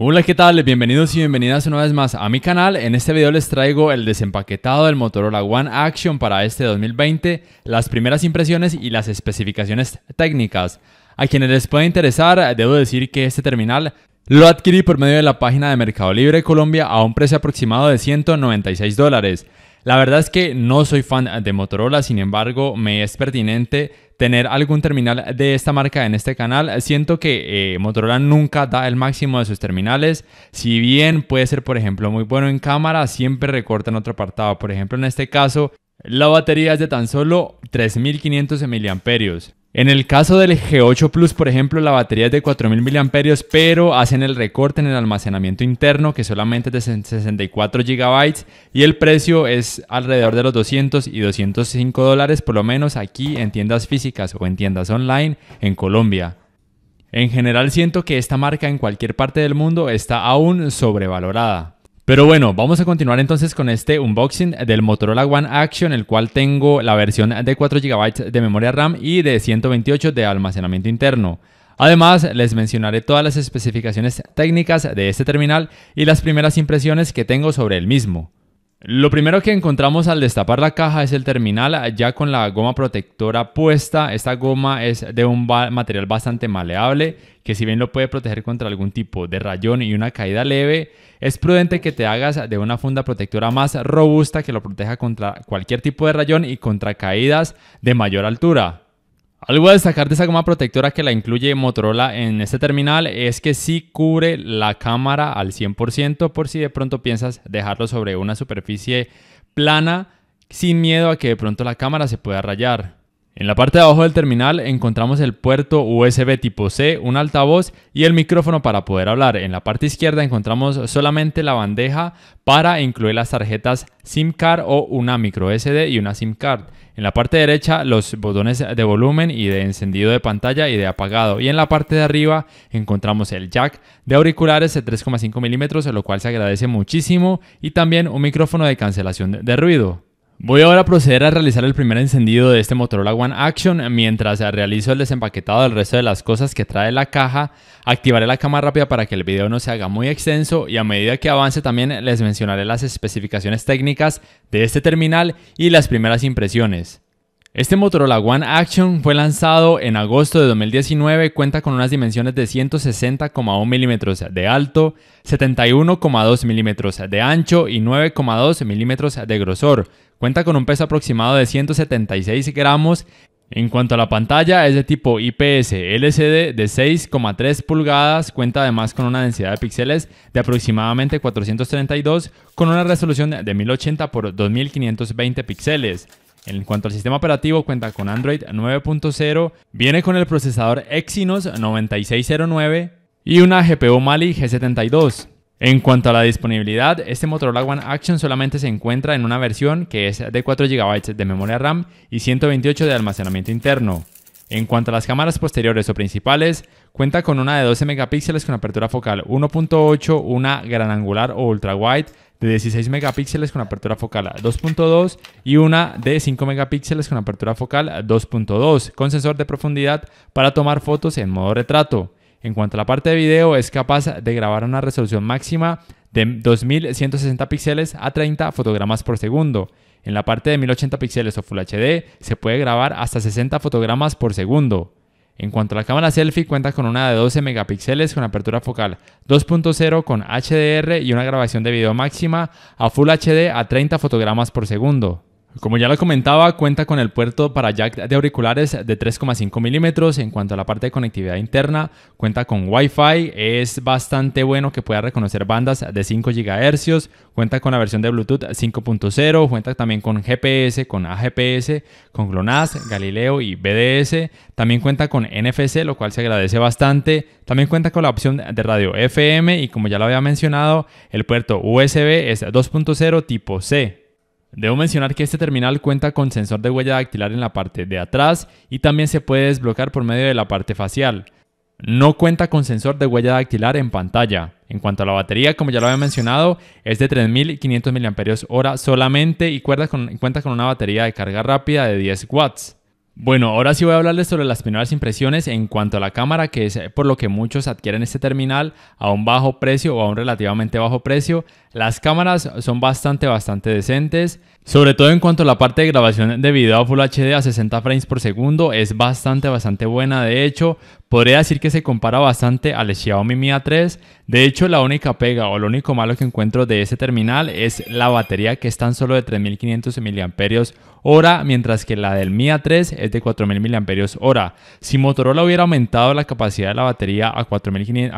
Hola, ¿qué tal? Bienvenidos y bienvenidas una vez más a mi canal. En este video les traigo el desempaquetado del Motorola One Action para este 2020, las primeras impresiones y las especificaciones técnicas. A quienes les pueda interesar, debo decir que este terminal lo adquirí por medio de la página de Mercado Libre Colombia a un precio aproximado de 196 dólares. La verdad es que no soy fan de Motorola, sin embargo, me es pertinente tener algún terminal de esta marca en este canal. Siento que eh, Motorola nunca da el máximo de sus terminales. Si bien puede ser, por ejemplo, muy bueno en cámara, siempre en otro apartado. Por ejemplo, en este caso, la batería es de tan solo 3500 mAh. En el caso del G8 Plus, por ejemplo, la batería es de 4.000 mAh, pero hacen el recorte en el almacenamiento interno, que solamente es de 64 GB, y el precio es alrededor de los 200 y 205 dólares, por lo menos aquí en tiendas físicas o en tiendas online en Colombia. En general siento que esta marca en cualquier parte del mundo está aún sobrevalorada. Pero bueno, vamos a continuar entonces con este unboxing del Motorola One Action, el cual tengo la versión de 4 GB de memoria RAM y de 128 de almacenamiento interno. Además, les mencionaré todas las especificaciones técnicas de este terminal y las primeras impresiones que tengo sobre el mismo. Lo primero que encontramos al destapar la caja es el terminal ya con la goma protectora puesta. Esta goma es de un material bastante maleable que si bien lo puede proteger contra algún tipo de rayón y una caída leve, es prudente que te hagas de una funda protectora más robusta que lo proteja contra cualquier tipo de rayón y contra caídas de mayor altura. Algo a destacar de esa goma protectora que la incluye Motorola en este terminal es que sí cubre la cámara al 100% por si de pronto piensas dejarlo sobre una superficie plana sin miedo a que de pronto la cámara se pueda rayar. En la parte de abajo del terminal encontramos el puerto USB tipo C, un altavoz y el micrófono para poder hablar. En la parte izquierda encontramos solamente la bandeja para incluir las tarjetas SIM card o una micro SD y una SIM card. En la parte derecha los botones de volumen y de encendido de pantalla y de apagado. Y en la parte de arriba encontramos el jack de auriculares de 3,5 milímetros, lo cual se agradece muchísimo. Y también un micrófono de cancelación de ruido. Voy ahora a proceder a realizar el primer encendido de este Motorola One Action mientras realizo el desempaquetado del resto de las cosas que trae la caja. Activaré la cámara rápida para que el video no se haga muy extenso y a medida que avance también les mencionaré las especificaciones técnicas de este terminal y las primeras impresiones. Este Motorola One Action fue lanzado en agosto de 2019, cuenta con unas dimensiones de 160,1 mm de alto, 71,2 mm de ancho y 9,2 mm de grosor. Cuenta con un peso aproximado de 176 gramos. En cuanto a la pantalla, es de tipo IPS LCD de 6,3 pulgadas, cuenta además con una densidad de píxeles de aproximadamente 432, con una resolución de 1080 x 2520 píxeles. En cuanto al sistema operativo, cuenta con Android 9.0, viene con el procesador Exynos 9609 y una GPU Mali G72. En cuanto a la disponibilidad, este Motorola One Action solamente se encuentra en una versión que es de 4 GB de memoria RAM y 128 de almacenamiento interno. En cuanto a las cámaras posteriores o principales, cuenta con una de 12 megapíxeles con apertura focal 1.8, una gran angular o ultra wide, de 16 megapíxeles con apertura focal a 2.2 y una de 5 megapíxeles con apertura focal 2.2 con sensor de profundidad para tomar fotos en modo retrato. En cuanto a la parte de video, es capaz de grabar una resolución máxima de 2160 píxeles a 30 fotogramas por segundo. En la parte de 1080 píxeles o Full HD se puede grabar hasta 60 fotogramas por segundo. En cuanto a la cámara selfie, cuenta con una de 12 megapíxeles con apertura focal 2.0 con HDR y una grabación de video máxima a Full HD a 30 fotogramas por segundo. Como ya lo comentaba, cuenta con el puerto para jack de auriculares de 3,5 milímetros. En cuanto a la parte de conectividad interna, cuenta con Wi-Fi. Es bastante bueno que pueda reconocer bandas de 5 GHz. Cuenta con la versión de Bluetooth 5.0. Cuenta también con GPS, con AGPS, con GLONASS, Galileo y BDS. También cuenta con NFC, lo cual se agradece bastante. También cuenta con la opción de radio FM y como ya lo había mencionado, el puerto USB es 2.0 tipo C. Debo mencionar que este terminal cuenta con sensor de huella dactilar en la parte de atrás y también se puede desbloquear por medio de la parte facial. No cuenta con sensor de huella dactilar en pantalla. En cuanto a la batería, como ya lo había mencionado, es de 3.500 mAh solamente y cuenta con, una batería de carga rápida de 10 watts. Bueno, ahora sí voy a hablarles sobre las primeras impresiones en cuanto a la cámara, que es eh, por lo que muchos adquieren este terminal a un bajo precio o a un relativamente bajo precio. Las cámaras son bastante, bastante decentes, sobre todo en cuanto a la parte de grabación de video Full HD a 60 frames por segundo, es bastante, bastante buena. De hecho, Podría decir que se compara bastante al Xiaomi Mi A3. De hecho, la única pega o lo único malo que encuentro de este terminal es la batería que es tan solo de 3500 mAh, mientras que la del Mi A3 es de 4000 mAh. Si Motorola hubiera aumentado la capacidad de la batería a 4000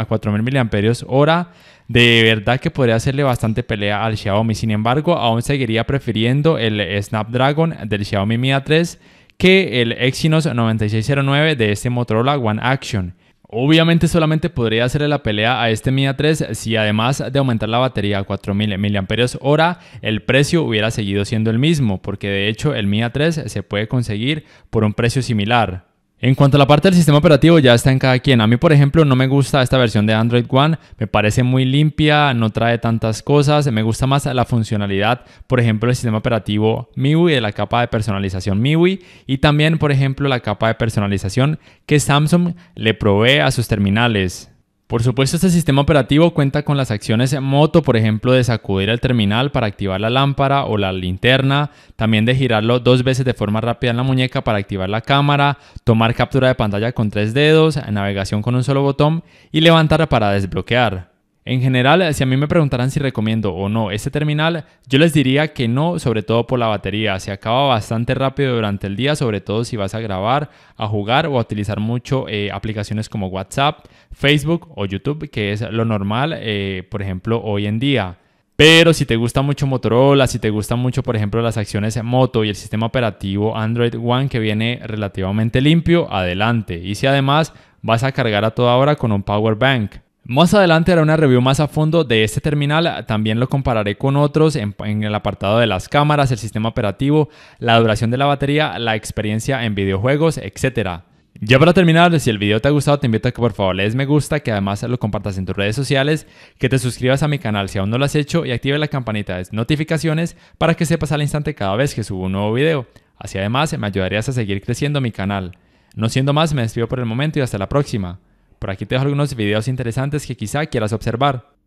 a mAh, de verdad que podría hacerle bastante pelea al Xiaomi. Sin embargo, aún seguiría prefiriendo el Snapdragon del Xiaomi Mi A3 que el Exynos 9609 de este Motorola One Action. Obviamente solamente podría hacerle la pelea a este Mia 3 si además de aumentar la batería a 4000 mAh, el precio hubiera seguido siendo el mismo, porque de hecho el Mia 3 se puede conseguir por un precio similar, en cuanto a la parte del sistema operativo, ya está en cada quien. A mí, por ejemplo, no me gusta esta versión de Android One. Me parece muy limpia, no trae tantas cosas. Me gusta más la funcionalidad, por ejemplo, del sistema operativo MIUI, de la capa de personalización MIUI. Y también, por ejemplo, la capa de personalización que Samsung le provee a sus terminales. Por supuesto, este sistema operativo cuenta con las acciones en moto, por ejemplo, de sacudir el terminal para activar la lámpara o la linterna, también de girarlo dos veces de forma rápida en la muñeca para activar la cámara, tomar captura de pantalla con tres dedos, navegación con un solo botón y levantar para desbloquear. En general, si a mí me preguntaran si recomiendo o no este terminal, yo les diría que no, sobre todo por la batería. Se acaba bastante rápido durante el día, sobre todo si vas a grabar, a jugar o a utilizar mucho eh, aplicaciones como WhatsApp, Facebook o YouTube, que es lo normal, eh, por ejemplo, hoy en día. Pero si te gusta mucho Motorola, si te gustan mucho, por ejemplo, las acciones moto y el sistema operativo Android One que viene relativamente limpio, adelante. Y si además vas a cargar a toda hora con un power bank. Más adelante haré una review más a fondo de este terminal, también lo compararé con otros en, el apartado de las cámaras, el sistema operativo, la duración de la batería, la experiencia en videojuegos, etc. Ya para terminar, si el video te ha gustado te invito a que por favor le des me gusta, que además lo compartas en tus redes sociales, que te suscribas a mi canal si aún no lo has hecho y active la campanita de notificaciones para que sepas al instante cada vez que subo un nuevo video. Así además me ayudarías a seguir creciendo mi canal. No siendo más, me despido por el momento y hasta la próxima. Por aquí te dejo algunos videos interesantes que quizá quieras observar.